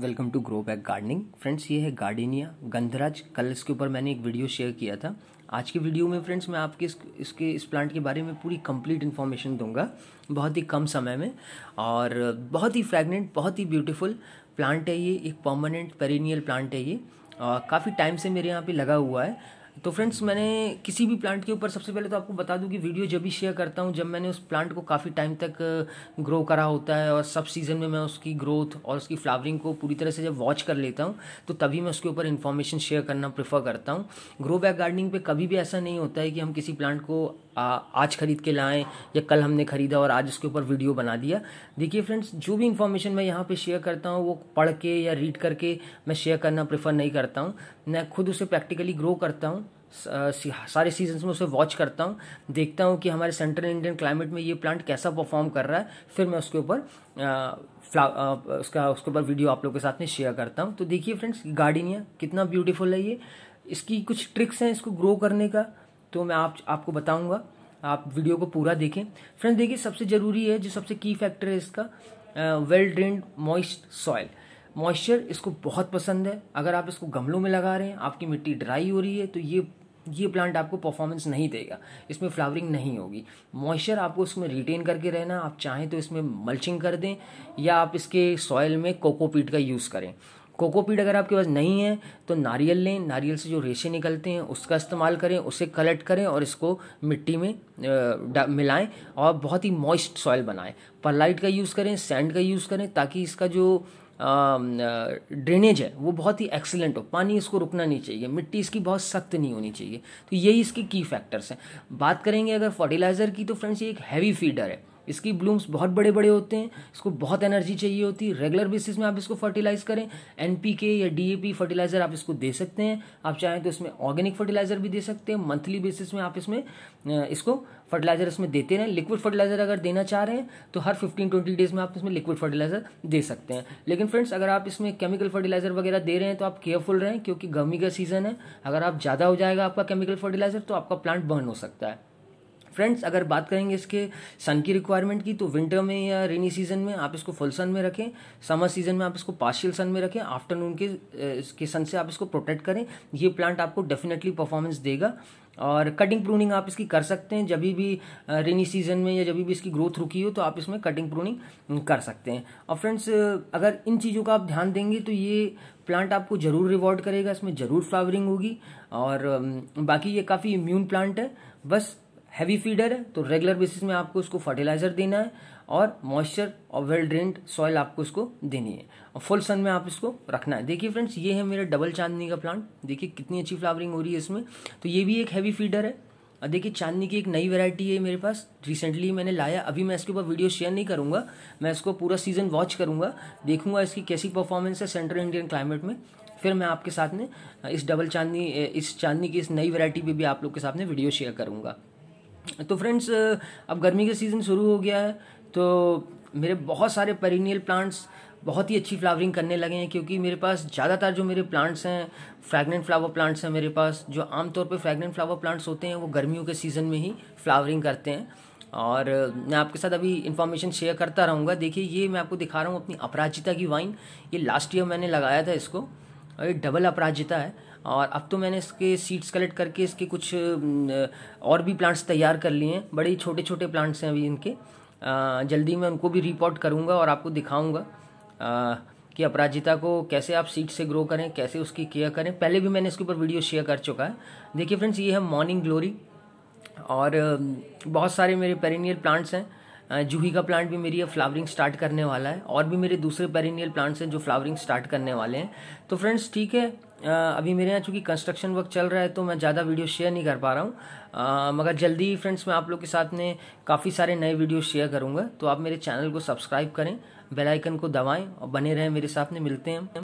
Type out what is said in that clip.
welcome to grow back gardening friends ये है गार्डिनिया गंधराज कल इसके ऊपर मैंने एक वीडियो शेयर किया था आज की वीडियो में फ्रेंड्स मैं आपके इस, इसके इस प्लांट के बारे में पूरी कंप्लीट इन्फॉर्मेशन दूंगा बहुत ही कम समय में और बहुत ही फ्रेगनेंट बहुत ही ब्यूटीफुल प्लांट है ये एक परमानेंट पेरिनियल प्लांट है ये काफ़ी टाइम से मेरे यहाँ पे लगा हुआ है तो फ्रेंड्स मैंने किसी भी प्लांट के ऊपर सबसे पहले तो आपको बता दूं कि वीडियो जब भी शेयर करता हूं जब मैंने उस प्लांट को काफ़ी टाइम तक ग्रो करा होता है और सब सीज़न में मैं उसकी ग्रोथ और उसकी फ्लावरिंग को पूरी तरह से जब वॉच कर लेता हूं तो तभी मैं उसके ऊपर इन्फॉर्मेशन शेयर करना प्रेफर करता हूँ ग्रो बैक गार्डनिंग पर कभी भी ऐसा नहीं होता है कि हम किसी प्लांट को आज खरीद के लाएं या कल हमने ख़रीदा और आज उसके ऊपर वीडियो बना दिया देखिए फ्रेंड्स जो भी इन्फॉर्मेशन मैं यहाँ पे शेयर करता हूँ वो पढ़ के या रीड करके मैं शेयर करना प्रेफर नहीं करता हूँ मैं खुद उसे प्रैक्टिकली ग्रो करता हूँ सारे सीजन्स में उसे वॉच करता हूँ देखता हूँ कि हमारे सेंट्रल इंडियन क्लाइमेट में ये प्लांट कैसा परफॉर्म कर रहा है फिर मैं उसके ऊपर उसका उसके ऊपर वीडियो आप लोग के साथ में शेयर करता हूँ तो देखिए फ्रेंड्स गार्डनिया कितना ब्यूटीफुल है ये इसकी कुछ ट्रिक्स हैं इसको ग्रो करने का तो मैं आप आपको बताऊंगा आप वीडियो को पूरा देखें फ्रेंड्स देखिए सबसे ज़रूरी है जो सबसे की फैक्टर है इसका well drained moist soil moisture इसको बहुत पसंद है अगर आप इसको गमलों में लगा रहे हैं आपकी मिट्टी ड्राई हो रही है तो ये ये प्लांट आपको परफॉर्मेंस नहीं देगा इसमें फ्लावरिंग नहीं होगी मॉइस्चर आपको इसमें रिटेन करके रहना आप चाहें तो इसमें मल्चिंग कर दें या आप इसके सॉयल में कोकोपीट का यूज़ करें कोकोपीड अगर आपके पास नहीं है तो नारियल लें नारियल से जो रेशे निकलते हैं उसका इस्तेमाल करें उसे कलेक्ट करें और इसको मिट्टी में मिलाएं और बहुत ही मॉइस्ट सॉइल बनाएं परलाइट का यूज़ करें सैंड का यूज़ करें ताकि इसका जो ड्रेनेज है वो बहुत ही एक्सीलेंट हो पानी इसको रुकना नहीं चाहिए मिट्टी इसकी बहुत सख्त नहीं होनी चाहिए तो यही इसके की फैक्टर्स हैं बात करेंगे अगर फर्टिलाइज़र की तो फ्रेंड्स ये एक हैवी फीडर है इसकी ब्लूम्स बहुत बड़े बड़े होते हैं इसको बहुत एनर्जी चाहिए होती है रेगुलर बेसिस में आप इसको फर्टिलाइज करें एनपीके या डीएपी फर्टिलाइज़र आप इसको दे सकते हैं आप चाहें तो इसमें ऑर्गेनिक फर्टिलाइज़र भी दे सकते हैं मंथली बेसिस में आप इसमें इसको फर्टिलाइज़र इसमें देते रहें लिक्विड फर्टिलाइज़र अगर देना चाह रहे हैं तो हर फिफ्टीन ट्वेंटी डेज में आप इसमें लिक्विड फर्टिलाइज़र दे सकते हैं लेकिन फ्रेंड्स अगर आप इसमें केमिकल फर्टिलाइज़र वगैरह दे रहे हैं तो आप केयरफुल रहें क्योंकि गर्मी का सीज़न है अगर आप ज़्यादा हो जाएगा आपका केमिकल फर्टिलाइज़र तो आपका प्लांट बर्न हो सकता है फ्रेंड्स अगर बात करेंगे इसके सन की रिक्वायरमेंट की तो विंटर में या रेनी सीजन में आप इसको फुल सन में रखें समर सीजन में आप इसको पार्शियल सन में रखें आफ्टरनून के इसके सन से आप इसको प्रोटेक्ट करें ये प्लांट आपको डेफिनेटली परफॉर्मेंस देगा और कटिंग प्रूनिंग आप इसकी कर सकते हैं जब भी रेनी सीजन में या जब भी इसकी ग्रोथ रुकी हो तो आप इसमें कटिंग प्रूनिंग कर सकते हैं और फ्रेंड्स अगर इन चीज़ों का आप ध्यान देंगे तो ये प्लांट आपको ज़रूर रिवॉर्ड करेगा इसमें ज़रूर फ्लावरिंग होगी और बाकी ये काफ़ी इम्यून प्लांट है बस हैवी फीडर है तो रेगुलर बेसिस में आपको उसको फर्टिलाइजर देना है और मॉइस्चर और वेल ड्रेंड सॉइल आपको उसको देनी है और फुल सन में आप इसको रखना है देखिए फ्रेंड्स ये है मेरा डबल चांदनी का प्लांट देखिए कितनी अच्छी फ्लावरिंग हो रही है इसमें तो ये भी एक हैवी फीडर है और देखिए चांदनी की एक नई वैरायटी है मेरे पास रिसेंटली मैंने लाया अभी मैं इसके ऊपर वीडियो शेयर नहीं करूँगा मैं इसको पूरा सीज़न वॉच करूँगा देखूंगा इसकी कैसी परफॉर्मेंस है सेंट्रल इंडियन क्लाइमेट में फिर मैं आपके साथ में इस डबल चांदनी इस चांदनी की इस नई वैरायटी पे भी आप लोग के साथ में वीडियो शेयर करूँगा तो फ्रेंड्स अब गर्मी का सीज़न शुरू हो गया है तो मेरे बहुत सारे पेरिनियल प्लांट्स बहुत ही अच्छी फ्लावरिंग करने लगे हैं क्योंकि मेरे पास ज़्यादातर जो मेरे प्लांट्स हैं फ्रैगनेंट फ्लावर प्लांट्स हैं मेरे पास जो आमतौर पर फ्रैगनेंट फ्लावर प्लांट्स होते हैं वो गर्मियों के सीज़न में ही फ्लावरिंग करते हैं और मैं आपके साथ अभी इन्फॉर्मेशन शेयर करता रहूँगा देखिए ये मैं आपको दिखा रहा हूँ अपनी अपराजिता की वाइन ये लास्ट ईयर मैंने लगाया था इसको और ये डबल अपराजिता है और अब तो मैंने इसके सीड्स कलेक्ट करके इसके कुछ और भी प्लांट्स तैयार कर लिए हैं बड़े छोटे छोटे प्लांट्स हैं अभी इनके जल्दी मैं उनको भी रिपोर्ट करूँगा और आपको दिखाऊँगा कि अपराजिता को कैसे आप सीड से ग्रो करें कैसे उसकी केयर करें पहले भी मैंने इसके ऊपर वीडियो शेयर कर चुका है देखिए फ्रेंड्स ये है मॉर्निंग ग्लोरी और बहुत सारे मेरे पेरिनियल प्लांट्स हैं जूही का प्लांट भी मेरी फ्लावरिंग स्टार्ट करने वाला है और भी मेरे दूसरे पेरिनियल प्लांट्स हैं जो फ्लावरिंग स्टार्ट करने वाले हैं तो फ्रेंड्स ठीक है अभी मेरे यहाँ चूँकि कंस्ट्रक्शन वर्क चल रहा है तो मैं ज़्यादा वीडियो शेयर नहीं कर पा रहा हूँ मगर जल्दी फ्रेंड्स मैं आप लोग के साथ में काफ़ी सारे नए वीडियो शेयर करूँगा तो आप मेरे चैनल को सब्सक्राइब करें बेलाइकन को दबाएँ और बने रहें मेरे साथ में मिलते हैं